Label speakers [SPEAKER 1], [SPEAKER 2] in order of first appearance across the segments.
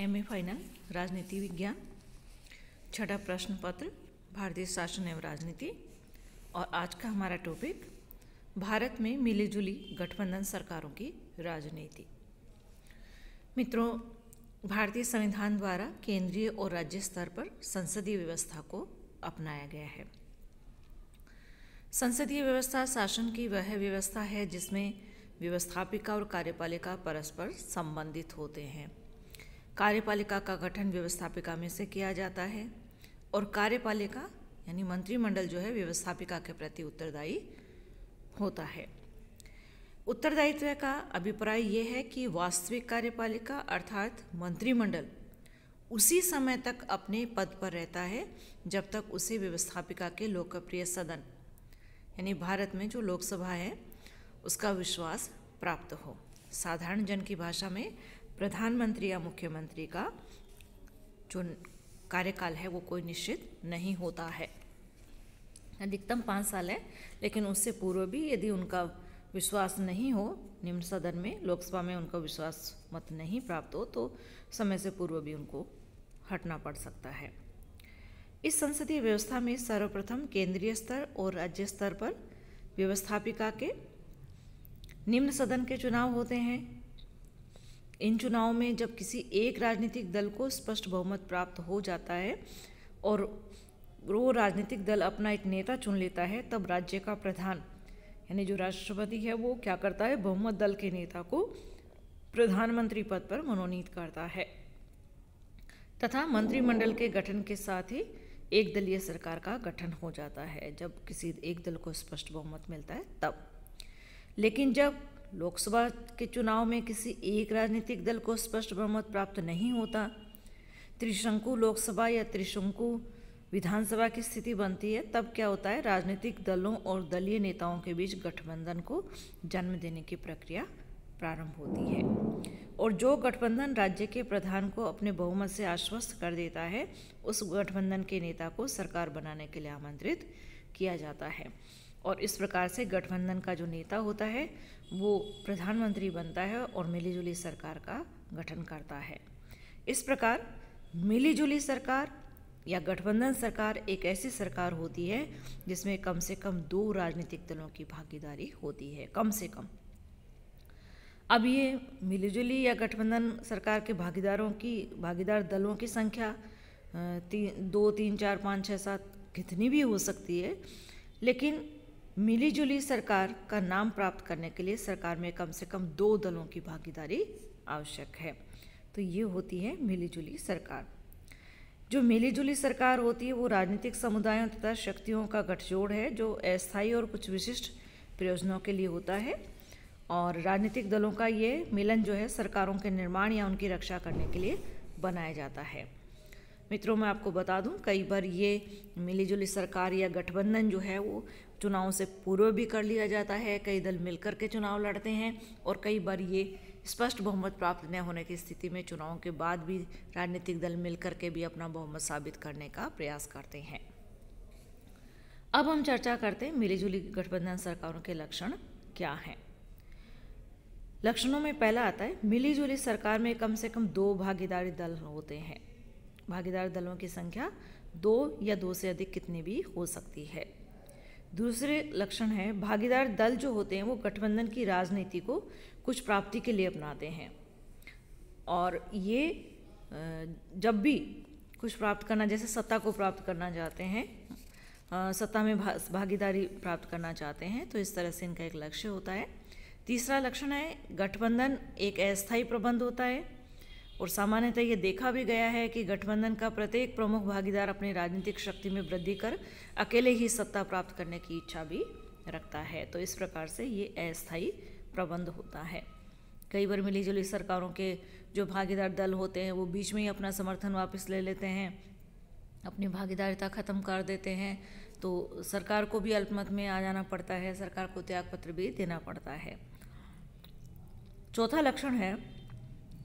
[SPEAKER 1] M A final राजनीति विज्ञान छठा प्रश्न पत्र भारतीय शासन एवं राजनीति और आज का हमारा टॉपिक भारत में मिलीजुली गठबंधन सरकारों की राजनीति मित्रों भारतीय संविधान द्वारा केंद्रीय और राज्य स्तर पर संसदीय व्यवस्था को अपनाया गया है संसदीय व्यवस्था शासन की वह व्यवस्था है जिसमें व्यवस्थापिका और कार्यपालिका परस्पर संबंधित होते हैं कार्यपालिका का गठन व्यवस्थापिका में से किया जाता है और कार्यपालिका यानी मंत्रिमंडल जो है व्यवस्थापिका के प्रति उत्तरदायी होता है उत्तरदायित्व का अभिप्राय ये है कि वास्तविक कार्यपालिका अर्थात मंत्रिमंडल उसी समय तक अपने पद पर रहता है जब तक उसे व्यवस्थापिका के लोकप्रिय सदन यानी भारत में जो लोकसभा है उसका विश्वास प्राप्त हो साधारण जन की भाषा में प्रधानमंत्री या मुख्यमंत्री का जो कार्यकाल है वो कोई निश्चित नहीं होता है अधिकतम पाँच साल है लेकिन उससे पूर्व भी यदि उनका विश्वास नहीं हो निम्न सदन में लोकसभा में उनका विश्वास मत नहीं प्राप्त हो तो समय से पूर्व भी उनको हटना पड़ सकता है इस संसदीय व्यवस्था में सर्वप्रथम केंद्रीय स्तर और राज्य स्तर पर व्यवस्थापिका के निम्न सदन के चुनाव होते हैं इन चुनाव में जब किसी एक राजनीतिक दल को स्पष्ट बहुमत प्राप्त हो जाता है और वो राजनीतिक दल अपना एक नेता चुन लेता है तब राज्य का प्रधान यानी जो राष्ट्रपति है वो क्या करता है बहुमत दल के नेता को प्रधानमंत्री पद पर मनोनीत करता है तथा मंत्रिमंडल के गठन के साथ ही एक दलीय सरकार का गठन हो जाता है जब किसी एक दल को स्पष्ट बहुमत मिलता है तब लेकिन जब लोकसभा के चुनाव में किसी एक राजनीतिक दल को स्पष्ट बहुमत प्राप्त नहीं होता त्रिशंकु लोकसभा या त्रिशंकु विधानसभा की स्थिति बनती है तब क्या होता है राजनीतिक दलों और दलीय नेताओं के बीच गठबंधन को जन्म देने की प्रक्रिया प्रारंभ होती है और जो गठबंधन राज्य के प्रधान को अपने बहुमत से आश्वस्त कर देता है उस गठबंधन के नेता को सरकार बनाने के लिए आमंत्रित किया जाता है और इस प्रकार से गठबंधन का जो नेता होता है वो प्रधानमंत्री बनता है और मिलीजुली सरकार का गठन करता है इस प्रकार मिलीजुली सरकार या गठबंधन सरकार एक ऐसी सरकार होती है जिसमें कम से कम दो राजनीतिक दलों की भागीदारी होती है कम से कम अब ये मिलीजुली या गठबंधन सरकार के भागीदारों की भागीदार दलों की संख्या ती, दो तीन चार पाँच छः सात कितनी भी हो सकती है लेकिन मिलीजुली सरकार का नाम प्राप्त करने के लिए सरकार में कम से कम दो दलों की भागीदारी आवश्यक है तो ये होती है मिलीजुली सरकार जो मिलीजुली सरकार होती है वो राजनीतिक समुदायों तथा शक्तियों का गठजोड़ है जो अस्थायी और कुछ विशिष्ट प्रयोजनों के लिए होता है और राजनीतिक दलों का ये मिलन जो है सरकारों के निर्माण या उनकी रक्षा करने के लिए बनाया जाता है मित्रों मैं आपको बता दूं कई बार ये मिलीजुली सरकार या गठबंधन जो है वो चुनाव से पूर्व भी कर लिया जाता है कई दल मिलकर के चुनाव लड़ते हैं और कई बार ये स्पष्ट बहुमत प्राप्त न होने की स्थिति में चुनाव के बाद भी राजनीतिक दल मिलकर के भी अपना बहुमत साबित करने का प्रयास करते हैं अब हम चर्चा करते हैं मिलीजुली गठबंधन सरकारों के लक्षण क्या हैं लक्षणों में पहला आता है मिलीजुली सरकार में कम से कम दो भागीदारी दल होते हैं भागीदार दलों की संख्या दो या दो से अधिक कितनी भी हो सकती है दूसरे लक्षण है भागीदार दल जो होते हैं वो गठबंधन की राजनीति को कुछ प्राप्ति के लिए अपनाते हैं और ये जब भी कुछ प्राप्त करना जैसे सत्ता को प्राप्त करना चाहते हैं सत्ता में भागीदारी प्राप्त करना चाहते हैं तो इस तरह से इनका एक लक्ष्य होता है तीसरा लक्षण है गठबंधन एक अस्थायी प्रबंध होता है और सामान्यतः ये देखा भी गया है कि गठबंधन का प्रत्येक प्रमुख भागीदार अपनी राजनीतिक शक्ति में वृद्धि कर अकेले ही सत्ता प्राप्त करने की इच्छा भी रखता है तो इस प्रकार से ये अस्थायी प्रबंध होता है कई बार मिली जुली सरकारों के जो भागीदार दल होते हैं वो बीच में ही अपना समर्थन वापस ले लेते हैं अपनी भागीदारिता ख़त्म कर देते हैं तो सरकार को भी अल्पमत में आ जाना पड़ता है सरकार को त्यागपत्र भी देना पड़ता है चौथा लक्षण है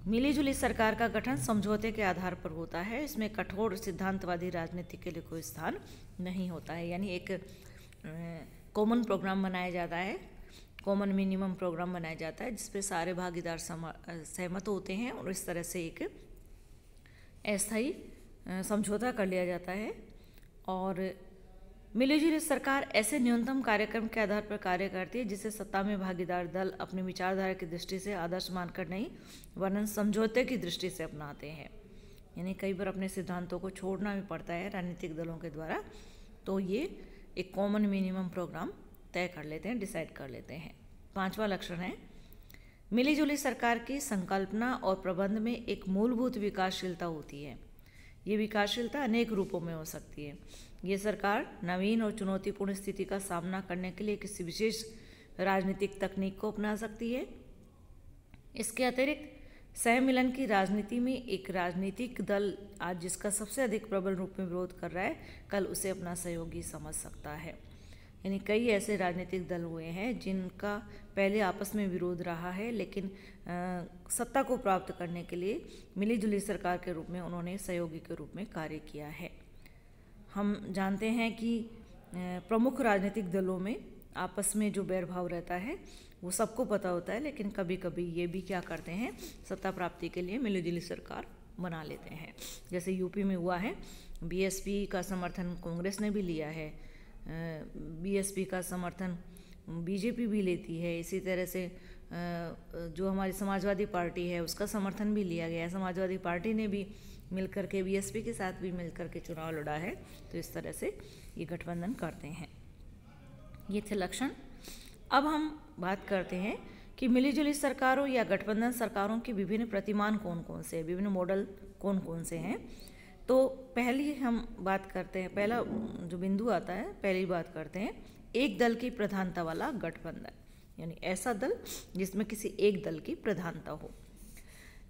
[SPEAKER 1] मिलीजुली सरकार का गठन समझौते के आधार पर होता है इसमें कठोर सिद्धांतवादी राजनीति के लिए कोई स्थान नहीं होता है यानी एक कॉमन प्रोग्राम बनाया जाता है कॉमन मिनिमम प्रोग्राम बनाया जाता है जिसपे सारे भागीदार सहमत होते हैं और इस तरह से एक अस्थायी समझौता कर लिया जाता है और मिलीजुली सरकार ऐसे न्यूनतम कार्यक्रम के आधार पर कार्य करती है जिसे सत्ता में भागीदार दल अपनी विचारधारा की दृष्टि से आदर्श मानकर नहीं वर्णन समझौते की दृष्टि से अपनाते हैं यानी कई बार अपने सिद्धांतों को छोड़ना भी पड़ता है राजनीतिक दलों के द्वारा तो ये एक कॉमन मिनिमम प्रोग्राम तय कर लेते हैं डिसाइड कर लेते हैं पांचवा लक्षण है मिलीजुली सरकार की संकल्पना और प्रबंध में एक मूलभूत विकासशीलता होती है ये विकासशीलता अनेक रूपों में हो सकती है ये सरकार नवीन और चुनौतीपूर्ण स्थिति का सामना करने के लिए किसी विशेष राजनीतिक तकनीक को अपना सकती है इसके अतिरिक्त सहमिलन की राजनीति में एक राजनीतिक दल आज जिसका सबसे अधिक प्रबल रूप में विरोध कर रहा है कल उसे अपना सहयोगी समझ सकता है यानी कई ऐसे राजनीतिक दल हुए हैं जिनका पहले आपस में विरोध रहा है लेकिन आ, सत्ता को प्राप्त करने के लिए मिलीजुली सरकार के रूप में उन्होंने सहयोगी के रूप में कार्य किया है हम जानते हैं कि प्रमुख राजनीतिक दलों में आपस में जो बैरभाव रहता है वो सबको पता होता है लेकिन कभी कभी ये भी क्या करते हैं सत्ता प्राप्ति के लिए मिलीजुली सरकार बना लेते हैं जैसे यूपी में हुआ है बीएसपी का समर्थन कांग्रेस ने भी लिया है बीएसपी का समर्थन बीजेपी भी लेती है इसी तरह से जो हमारी समाजवादी पार्टी है उसका समर्थन भी लिया गया है समाजवादी पार्टी ने भी मिलकर के बीएसपी के साथ भी मिलकर के चुनाव लड़ा है तो इस तरह से ये गठबंधन करते हैं ये थे लक्षण अब हम बात करते हैं कि मिलीजुली सरकारों या गठबंधन सरकारों के विभिन्न प्रतिमान कौन कौन से हैं विभिन्न मॉडल कौन कौन से हैं तो पहली हम बात करते हैं पहला जो बिंदु आता है पहली बात करते हैं एक दल की प्रधानता वाला गठबंधन यानी ऐसा दल जिसमें किसी एक दल की प्रधानता हो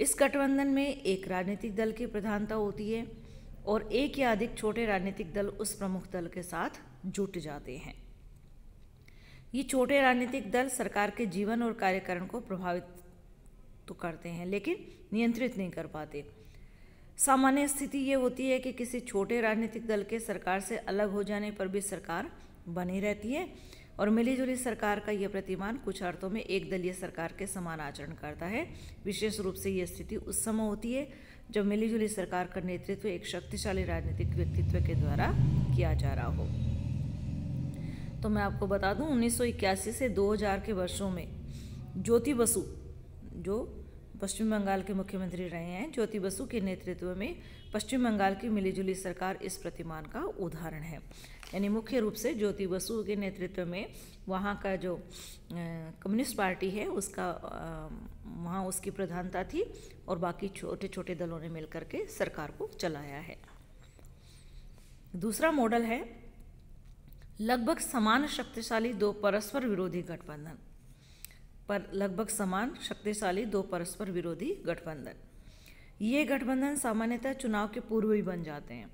[SPEAKER 1] इस गठबंधन में एक राजनीतिक दल की प्रधानता होती है और एक या अधिक छोटे राजनीतिक दल उस प्रमुख दल के साथ जुट जाते हैं ये छोटे राजनीतिक दल सरकार के जीवन और कार्यकरण को प्रभावित तो करते हैं लेकिन नियंत्रित नहीं कर पाते सामान्य स्थिति ये होती है कि किसी छोटे राजनीतिक दल के सरकार से अलग हो जाने पर भी सरकार बनी रहती है और मिलीजुली सरकार का यह प्रतिमान कुछ अर्थों में एक दलीय सरकार के समान आचरण करता है विशेष रूप से यह स्थिति उस समय होती है जब मिलीजुली सरकार का नेतृत्व एक शक्तिशाली राजनीतिक व्यक्तित्व के द्वारा किया जा रहा हो तो मैं आपको बता दूं 1981 से 2000 के वर्षों में ज्योति बसु जो पश्चिम बंगाल के मुख्यमंत्री रहे हैं ज्योति बसु के नेतृत्व में पश्चिम बंगाल की मिलीजुली सरकार इस प्रतिमान का उदाहरण है यानी मुख्य रूप से ज्योति बसु के नेतृत्व में वहाँ का जो कम्युनिस्ट पार्टी है उसका वहाँ उसकी प्रधानता थी और बाकी छोटे छोटे दलों ने मिलकर के सरकार को चलाया है दूसरा मॉडल है लगभग समान शक्तिशाली दो परस्पर विरोधी गठबंधन पर लगभग समान शक्तिशाली दो परस्पर विरोधी गठबंधन ये गठबंधन सामान्यतः चुनाव के पूर्व ही बन जाते हैं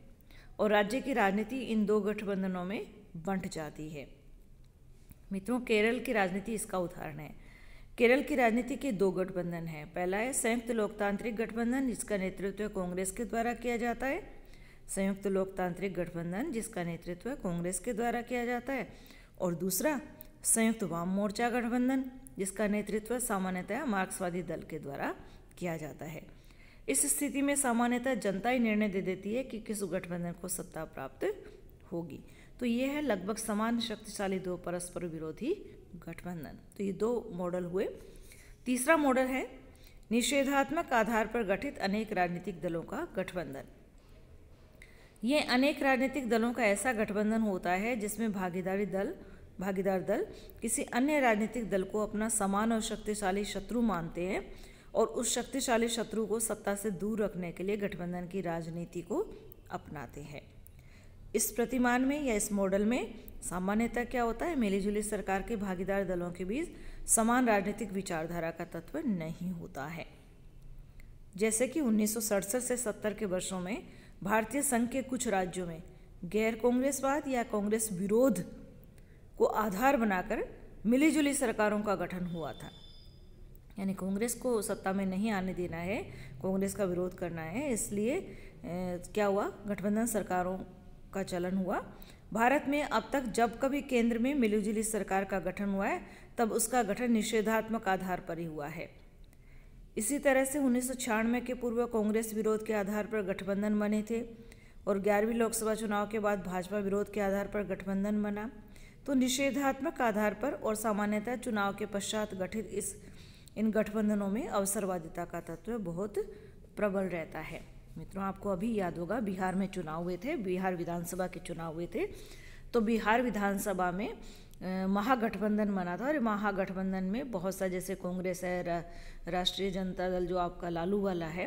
[SPEAKER 1] और राज्य की राजनीति इन दो गठबंधनों में बंट जाती है मित्रों केरल की राजनीति इसका उदाहरण है केरल की राजनीति के दो गठबंधन हैं पहला है संयुक्त लोकतांत्रिक गठबंधन जिसका नेतृत्व कांग्रेस के द्वारा किया जाता है संयुक्त लोकतांत्रिक गठबंधन जिसका नेतृत्व कांग्रेस के द्वारा किया जाता है और दूसरा संयुक्त वाम मोर्चा गठबंधन जिसका नेतृत्व सामान्यतः मार्क्सवादी दल के द्वारा किया जाता है इस स्थिति में सामान्यतः जनता ही निर्णय दे देती है कि किस गठबंधन को सत्ता प्राप्त होगी तो ये है लगभग समान शक्तिशाली दो परस्पर विरोधी गठबंधन तो ये दो मॉडल हुए तीसरा मॉडल है निषेधात्मक आधार पर गठित अनेक राजनीतिक दलों का गठबंधन ये अनेक राजनीतिक दलों का ऐसा गठबंधन होता है जिसमें भागीदारी दल भागीदार दल किसी अन्य राजनीतिक दल को अपना समान और शक्तिशाली शत्रु मानते हैं और उस शक्तिशाली शत्रु को सत्ता से दूर रखने के लिए गठबंधन की राजनीति को अपनाते हैं इस प्रतिमान में या इस मॉडल में सामान्यतः क्या होता है मिलीजुली सरकार के भागीदार दलों के बीच समान राजनीतिक विचारधारा का तत्व नहीं होता है जैसे कि उन्नीस से सत्तर के वर्षों में भारतीय संघ के कुछ राज्यों में गैर कांग्रेसवाद या कांग्रेस विरोध को आधार बनाकर मिलीजुली सरकारों का गठन हुआ था यानी कांग्रेस को सत्ता में नहीं आने देना है कांग्रेस का विरोध करना है इसलिए क्या हुआ गठबंधन सरकारों का चलन हुआ भारत में अब तक जब कभी केंद्र में मिलीजुली सरकार का गठन हुआ है तब उसका गठन निषेधात्मक आधार पर ही हुआ है इसी तरह से उन्नीस के पूर्व कांग्रेस विरोध के आधार पर गठबंधन बने थे और ग्यारहवीं लोकसभा चुनाव के बाद भाजपा विरोध के आधार पर गठबंधन बना तो निषेधात्मक आधार पर और सामान्यतः चुनाव के पश्चात गठित इस इन गठबंधनों में अवसरवादिता का तत्व बहुत प्रबल रहता है मित्रों आपको अभी याद होगा बिहार में चुनाव हुए थे बिहार विधानसभा के चुनाव हुए थे तो बिहार विधानसभा में महागठबंधन बना था और महागठबंधन में बहुत सा जैसे कांग्रेस है रा, राष्ट्रीय जनता दल जो आपका लालू वाला है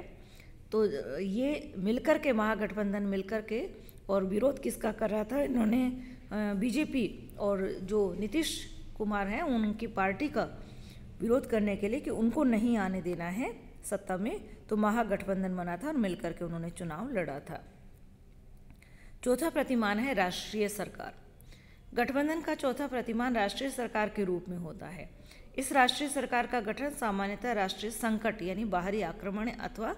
[SPEAKER 1] तो ये मिलकर के महागठबंधन मिलकर के और विरोध किसका कर रहा था इन्होंने बीजेपी और जो नीतीश कुमार हैं उनकी पार्टी का विरोध करने के लिए कि उनको नहीं आने देना है सत्ता में तो महागठबंधन बना था और मिलकर के उन्होंने चुनाव लड़ा था चौथा प्रतिमान है राष्ट्रीय सरकार गठबंधन का चौथा प्रतिमान राष्ट्रीय सरकार के रूप में होता है इस राष्ट्रीय सरकार का गठन सामान्यतः राष्ट्रीय संकट यानी बाहरी आक्रमण अथवा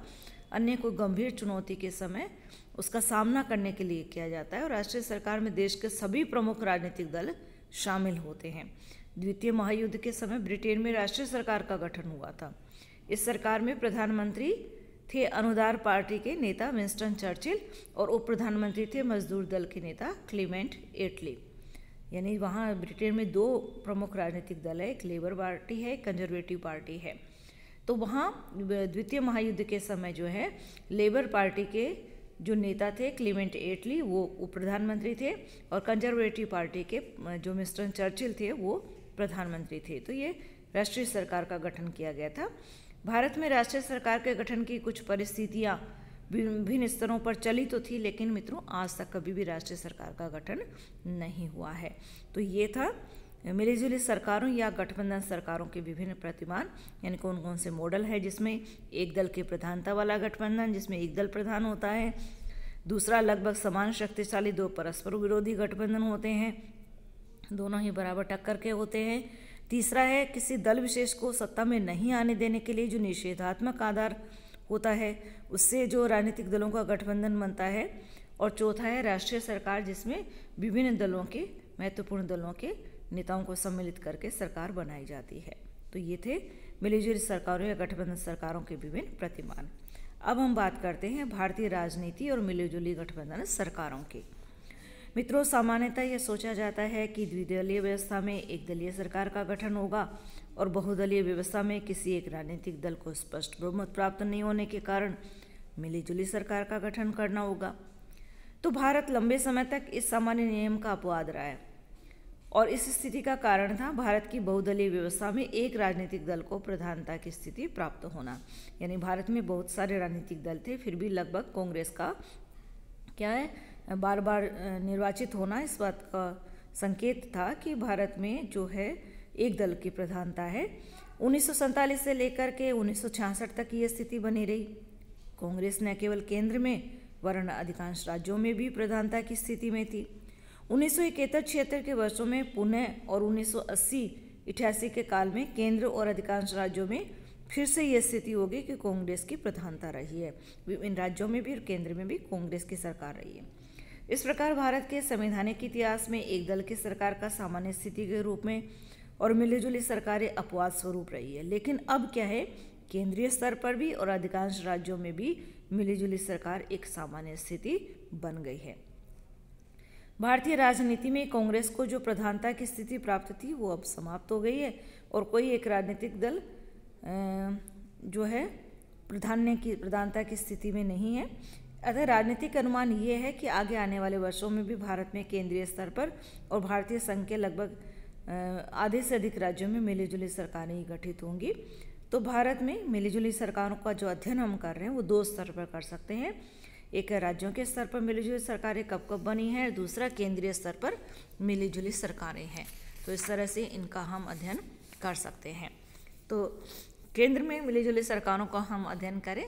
[SPEAKER 1] अन्य कोई गंभीर चुनौती के समय उसका सामना करने के लिए किया जाता है और राष्ट्रीय सरकार में देश के सभी प्रमुख राजनीतिक दल शामिल होते हैं द्वितीय महायुद्ध के समय ब्रिटेन में राष्ट्रीय सरकार का गठन हुआ था इस सरकार में प्रधानमंत्री थे अनुदार पार्टी के नेता विंस्टन चर्चिल और उप प्रधानमंत्री थे मजदूर दल के नेता क्लीमेंट एटली यानी वहाँ ब्रिटेन में दो प्रमुख राजनीतिक दल है एक लेबर पार्टी है एक कंजर्वेटिव पार्टी है तो वहाँ द्वितीय महायुद्ध के समय जो है लेबर पार्टी के जो नेता थे क्लीमेंट एटली वो उप प्रधानमंत्री थे और कंजर्वेटिव पार्टी के जो मिस्टर चर्चिल थे वो प्रधानमंत्री थे तो ये राष्ट्रीय सरकार का गठन किया गया था भारत में राष्ट्रीय सरकार के गठन की कुछ परिस्थितियाँ भिन्न स्तरों पर चली तो थी लेकिन मित्रों आज तक कभी भी राष्ट्रीय सरकार का गठन नहीं हुआ है तो ये था मिली जुली सरकारों या गठबंधन सरकारों के विभिन्न प्रतिमान यानी कौन कौन से मॉडल है जिसमें एक दल के प्रधानता वाला गठबंधन जिसमें एक दल प्रधान होता है दूसरा लगभग समान शक्तिशाली दो परस्पर विरोधी गठबंधन होते हैं दोनों ही बराबर टक्कर के होते हैं तीसरा है किसी दल विशेष को सत्ता में नहीं आने देने के लिए जो निषेधात्मक आधार होता है उससे जो राजनीतिक दलों का गठबंधन बनता है और चौथा है राष्ट्रीय सरकार जिसमें विभिन्न दलों के महत्वपूर्ण दलों के नेताओं को सम्मिलित करके सरकार बनाई जाती है तो ये थे मिलीजुली सरकारों या गठबंधन सरकारों के विभिन्न प्रतिमान अब हम बात करते हैं भारतीय राजनीति और मिलीजुली गठबंधन सरकारों की मित्रों सामान्यतः यह सोचा जाता है कि द्विदलीय व्यवस्था में एक दलीय सरकार का गठन होगा और बहुदलीय व्यवस्था में किसी एक राजनीतिक दल को स्पष्ट बहुमत प्राप्त नहीं होने के कारण मिलीजुली सरकार का गठन करना होगा तो भारत लंबे समय तक इस सामान्य नियम का अपवाद रहा है और इस स्थिति का कारण था भारत की बहुदलीय व्यवस्था में एक राजनीतिक दल को प्रधानता की स्थिति प्राप्त होना यानी भारत में बहुत सारे राजनीतिक दल थे फिर भी लगभग कांग्रेस का क्या है बार बार निर्वाचित होना इस बात का संकेत था कि भारत में जो है एक दल की प्रधानता है उन्नीस से लेकर के उन्नीस तक ये स्थिति बनी रही कांग्रेस न केवल केंद्र में वरण अधिकांश राज्यों में भी प्रधानता की स्थिति में थी उन्नीस सौ इकहत्तर छिहत्तर के वर्षों में पुणे और उन्नीस सौ अस्सी के काल में केंद्र और अधिकांश राज्यों में फिर से यह स्थिति होगी कि कांग्रेस की प्रधानता रही है इन राज्यों में भी और केंद्र में भी कांग्रेस की सरकार रही है इस प्रकार भारत के संवैधानिक इतिहास में एक दल की सरकार का सामान्य स्थिति के रूप में और मिलीजुली सरकारें अपवाद स्वरूप रही है लेकिन अब क्या है केंद्रीय स्तर पर भी और अधिकांश राज्यों में भी मिलीजुली सरकार एक सामान्य स्थिति बन गई है भारतीय राजनीति में कांग्रेस को जो प्रधानता की स्थिति प्राप्त थी वो अब समाप्त हो गई है और कोई एक राजनीतिक दल जो है प्रधान्य की प्रधानता की स्थिति में नहीं है अतः राजनीतिक अनुमान ये है कि आगे आने वाले वर्षों में भी भारत में केंद्रीय स्तर पर और भारतीय संघ के लगभग आधे से अधिक राज्यों में मिलीजुली सरकारें ही गठित होंगी तो भारत में मिलीजुली सरकारों का जो अध्ययन हम कर रहे हैं वो दो स्तर पर कर सकते हैं एक राज्यों के स्तर पर मिलीजुली सरकारें कब कब बनी हैं दूसरा केंद्रीय स्तर पर मिलीजुली सरकारें हैं तो इस तरह से इनका हम अध्ययन कर सकते हैं तो केंद्र में मिलीजुली सरकारों का हम अध्ययन करें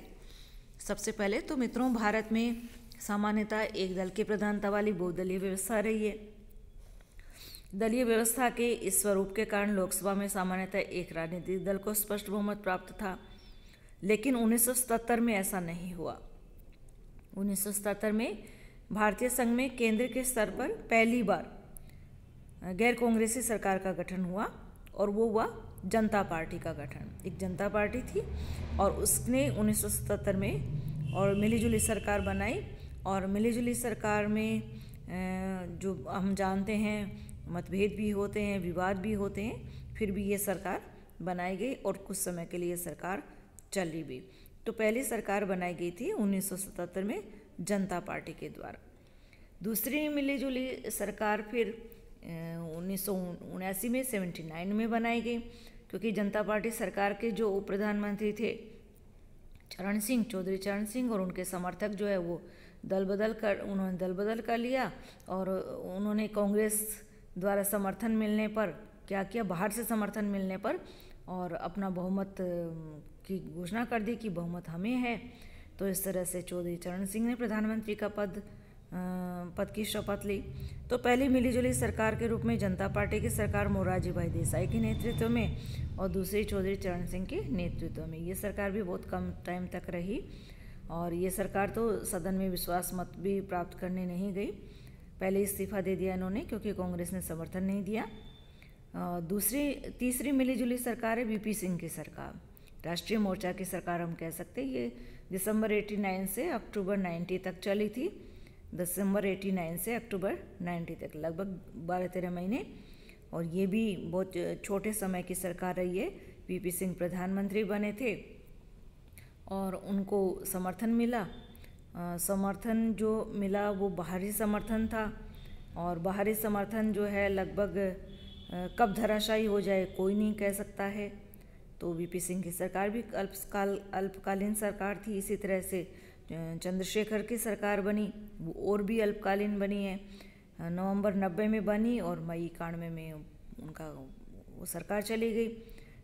[SPEAKER 1] सबसे पहले तो मित्रों भारत में सामान्यतः एक दल की प्रधानता वाली बहुदलीय व्यवस्था रही है दलीय व्यवस्था के इस स्वरूप के कारण लोकसभा में सामान्यतः एक राजनीतिक दल को स्पष्ट बहुमत प्राप्त था लेकिन 1977 में ऐसा नहीं हुआ उन्नीस में भारतीय संघ में केंद्र के स्तर पर पहली बार गैर कांग्रेसी सरकार का गठन हुआ और वो हुआ जनता पार्टी का गठन एक जनता पार्टी थी और उसने 1977 में और मिलीजुली सरकार बनाई और मिलीजुली सरकार में जो हम जानते हैं मतभेद भी होते हैं विवाद भी होते हैं फिर भी ये सरकार बनाई गई और कुछ समय के लिए सरकार चली भी तो पहली सरकार बनाई गई थी 1977 में जनता पार्टी के द्वारा दूसरी मिली जुली सरकार फिर उन्नीस में 79 में बनाई गई क्योंकि जनता पार्टी सरकार के जो उप प्रधानमंत्री थे चरण सिंह चौधरी चरण सिंह और उनके समर्थक जो है वो दल बदल कर उन्होंने दल बदल कर लिया और उन्होंने कांग्रेस द्वारा समर्थन मिलने पर क्या किया बाहर से समर्थन मिलने पर और अपना बहुमत की घोषणा कर दी कि बहुमत हमें है तो इस तरह से चौधरी चरण सिंह ने प्रधानमंत्री का पद पद की शपथ ली तो पहली मिलीजुली सरकार के रूप में जनता पार्टी की सरकार मोरारजी भाई देसाई के नेतृत्व में और दूसरी चौधरी चरण सिंह के नेतृत्व में ये सरकार भी बहुत कम टाइम तक रही और ये सरकार तो सदन में विश्वास मत भी प्राप्त करने नहीं गई पहले इस्तीफा दे दिया इन्होंने क्योंकि कांग्रेस ने समर्थन नहीं दिया दूसरी तीसरी मिलीजुली सरकार है वीपी सिंह की सरकार राष्ट्रीय मोर्चा की सरकार हम कह सकते हैं ये दिसंबर 89 से अक्टूबर 90 तक चली थी दिसंबर 89 से अक्टूबर 90 तक लगभग बारह तेरह महीने और ये भी बहुत छोटे समय की सरकार रही है पी सिंह प्रधानमंत्री बने थे और उनको समर्थन मिला आ, समर्थन जो मिला वो बाहरी समर्थन था और बाहरी समर्थन जो है लगभग कब धराशायी हो जाए कोई नहीं कह सकता है तो वीपी सिंह की सरकार भी अल्पकाल अल्पकालीन सरकार थी इसी तरह से चंद्रशेखर की सरकार बनी वो और भी अल्पकालीन बनी है नवंबर नब्बे में बनी और मई इक्यानवे में उनका वो सरकार चली गई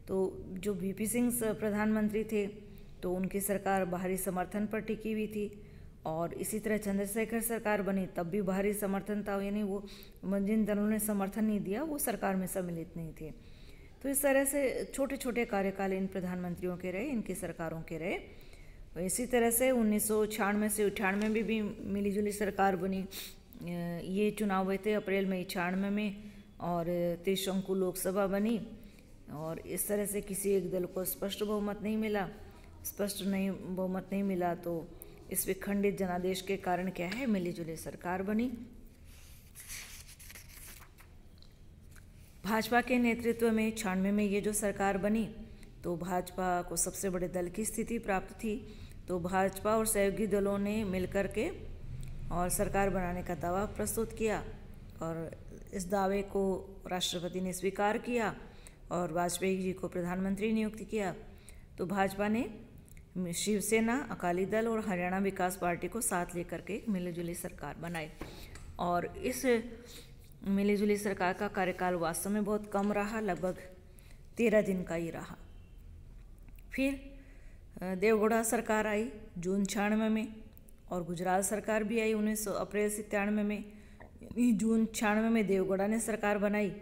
[SPEAKER 1] तो जो वीपी सिंह प्रधानमंत्री थे तो उनकी सरकार बाहरी समर्थन पर टिकी हुई थी और इसी तरह चंद्रशेखर सरकार बनी तब भी बाहरी समर्थन था यानी वो जिन दलों ने समर्थन नहीं दिया वो सरकार में सम्मिलित नहीं थे तो इस तरह से छोटे छोटे कार्यकाल इन प्रधानमंत्रियों के रहे इनकी सरकारों के रहे तो इसी तरह से उन्नीस से अठानवे में भी, भी मिली जुली सरकार बनी ये चुनाव हुए थे अप्रैल में छियानवे में और त्रिशंकु लोकसभा बनी और इस तरह से किसी एक दल को स्पष्ट बहुमत नहीं मिला स्पष्ट नहीं बहुमत नहीं मिला तो इस विखंडित जनादेश के कारण क्या है मिलीजुली सरकार बनी भाजपा के नेतृत्व में छियानवे में ये जो सरकार बनी तो भाजपा को सबसे बड़े दल की स्थिति प्राप्त थी तो भाजपा और सहयोगी दलों ने मिलकर के और सरकार बनाने का दावा प्रस्तुत किया और इस दावे को राष्ट्रपति ने स्वीकार किया और वाजपेयी जी को प्रधानमंत्री नियुक्त किया तो भाजपा ने शिवसेना अकाली दल और हरियाणा विकास पार्टी को साथ लेकर के एक मिलजुली सरकार बनाई और इस मिली जुली सरकार का कार्यकाल वास्तव में बहुत कम रहा लगभग तेरह दिन का ही रहा फिर देवगौड़ा सरकार आई जून छियानवे में और गुजरात सरकार भी आई उन्नीस सौ अप्रैल सत्तानवे में जून छियानवे में देवगौड़ा ने सरकार बनाई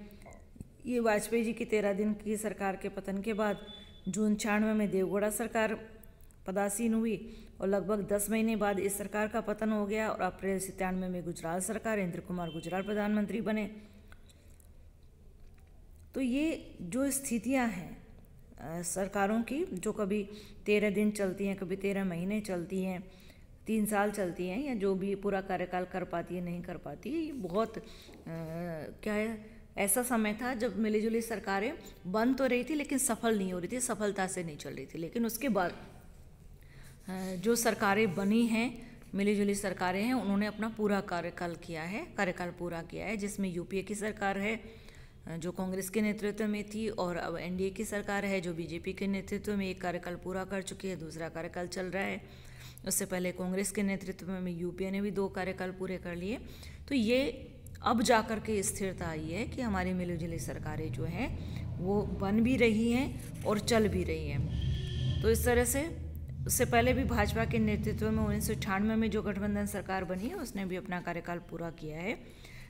[SPEAKER 1] ये वाजपेयी जी की तेरह दिन की सरकार के पतन के बाद जून छियानवे में देवगौड़ा सरकार पदासीन हुई और लगभग दस महीने बाद इस सरकार का पतन हो गया और अप्रैल सितानवे में गुजरात सरकार इंद्र कुमार गुजरात प्रधानमंत्री बने तो ये जो स्थितियां हैं सरकारों की जो कभी तेरह दिन चलती हैं कभी तेरह महीने चलती हैं तीन साल चलती हैं या जो भी पूरा कार्यकाल कर पाती है नहीं कर पाती है ये बहुत आ, क्या है ऐसा समय था जब मिली जुली सरकारें बंद तो रही थी लेकिन सफल नहीं हो रही थी सफलता से नहीं चल रही थी लेकिन उसके बाद जो सरकारें बनी हैं मिली जुली सरकारें हैं उन्होंने अपना पूरा कार्यकाल किया है कार्यकाल पूरा किया है जिसमें यूपीए की सरकार है जो कांग्रेस के नेतृत्व में थी और अब एनडीए की सरकार है जो बीजेपी के नेतृत्व में एक कार्यकाल पूरा कर चुकी है दूसरा कार्यकाल चल रहा है उससे पहले कांग्रेस के नेतृत्व में यूपीए ने भी दो कार्यकाल पूरे कर लिए तो ये अब जा कर के स्थिरता आई है कि हमारी मिली जुली सरकारें जो हैं वो बन भी रही हैं और चल भी रही हैं तो इस तरह से उससे पहले भी भाजपा के नेतृत्व में उन्नीस सौ में जो गठबंधन सरकार बनी है उसने भी अपना कार्यकाल पूरा किया है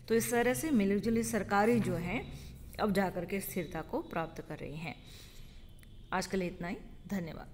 [SPEAKER 1] तो इस तरह से मिलीजुली सरकारें जो हैं अब जाकर के स्थिरता को प्राप्त कर रही हैं आज के लिए इतना ही धन्यवाद